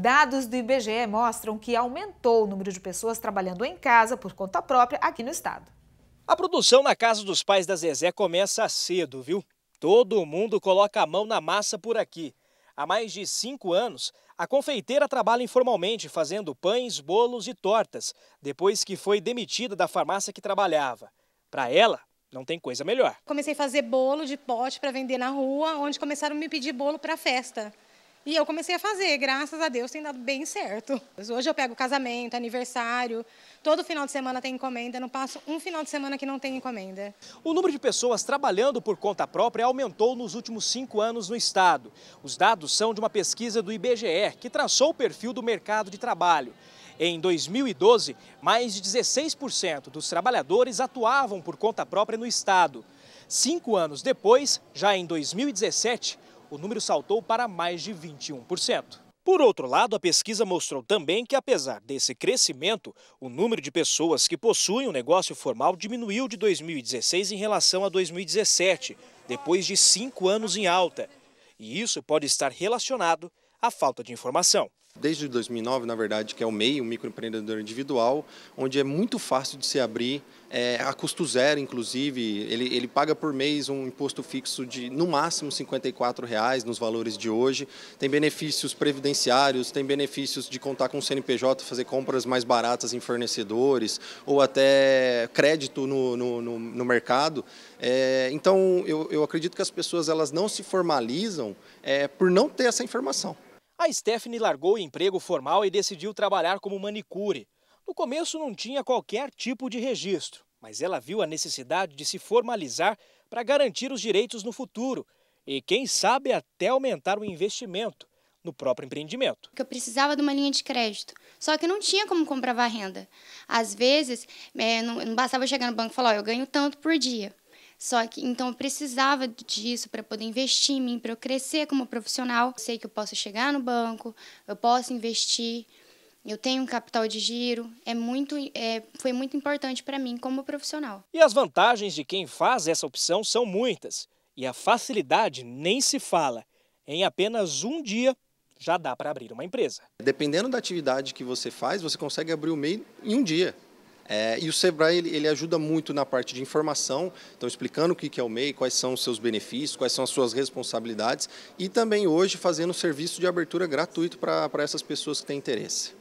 Dados do IBGE mostram que aumentou o número de pessoas trabalhando em casa por conta própria aqui no estado. A produção na casa dos pais da Zezé começa cedo, viu? Todo mundo coloca a mão na massa por aqui. Há mais de cinco anos, a confeiteira trabalha informalmente fazendo pães, bolos e tortas, depois que foi demitida da farmácia que trabalhava. Para ela, não tem coisa melhor. Comecei a fazer bolo de pote para vender na rua, onde começaram a me pedir bolo para festa. E eu comecei a fazer, graças a Deus tem dado bem certo. Hoje eu pego casamento, aniversário, todo final de semana tem encomenda, não passo um final de semana que não tem encomenda. O número de pessoas trabalhando por conta própria aumentou nos últimos cinco anos no estado. Os dados são de uma pesquisa do IBGE, que traçou o perfil do mercado de trabalho. Em 2012, mais de 16% dos trabalhadores atuavam por conta própria no estado. Cinco anos depois, já em 2017, o número saltou para mais de 21%. Por outro lado, a pesquisa mostrou também que, apesar desse crescimento, o número de pessoas que possuem um negócio formal diminuiu de 2016 em relação a 2017, depois de cinco anos em alta. E isso pode estar relacionado à falta de informação. Desde 2009, na verdade, que é o MEI, o microempreendedor individual, onde é muito fácil de se abrir, é, a custo zero, inclusive. Ele, ele paga por mês um imposto fixo de, no máximo, R$ reais nos valores de hoje. Tem benefícios previdenciários, tem benefícios de contar com o CNPJ, fazer compras mais baratas em fornecedores, ou até crédito no, no, no, no mercado. É, então, eu, eu acredito que as pessoas elas não se formalizam é, por não ter essa informação. A Stephanie largou o emprego formal e decidiu trabalhar como manicure. No começo não tinha qualquer tipo de registro, mas ela viu a necessidade de se formalizar para garantir os direitos no futuro e, quem sabe, até aumentar o investimento no próprio empreendimento. Eu precisava de uma linha de crédito, só que não tinha como comprovar renda. Às vezes, é, não, não, bastava chegar no banco e falar, oh, eu ganho tanto por dia. Só que então eu precisava disso para poder investir em mim, para eu crescer como profissional. sei que eu posso chegar no banco, eu posso investir, eu tenho um capital de giro. É muito, é, foi muito importante para mim como profissional. E as vantagens de quem faz essa opção são muitas. E a facilidade nem se fala. Em apenas um dia já dá para abrir uma empresa. Dependendo da atividade que você faz, você consegue abrir o MEI em um dia. É, e o Sebrae ele, ele, ajuda muito na parte de informação, então explicando o que é o MEI, quais são os seus benefícios, quais são as suas responsabilidades e também hoje fazendo serviço de abertura gratuito para essas pessoas que têm interesse.